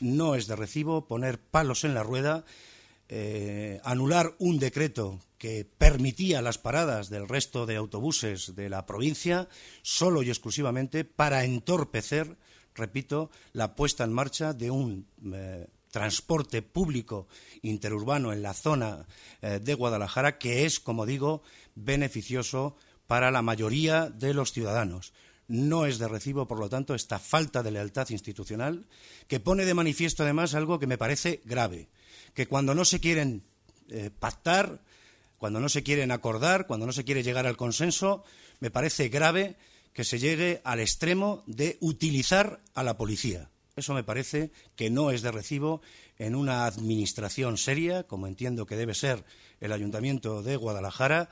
No es de recibo poner palos en la rueda, eh, anular un decreto que permitía las paradas del resto de autobuses de la provincia solo y exclusivamente para entorpecer, repito, la puesta en marcha de un eh, transporte público interurbano en la zona eh, de Guadalajara que es, como digo, beneficioso para la mayoría de los ciudadanos no es de recibo, por lo tanto, esta falta de lealtad institucional, que pone de manifiesto además algo que me parece grave, que cuando no se quieren eh, pactar, cuando no se quieren acordar, cuando no se quiere llegar al consenso, me parece grave que se llegue al extremo de utilizar a la policía. Eso me parece que no es de recibo en una administración seria, como entiendo que debe ser el Ayuntamiento de Guadalajara,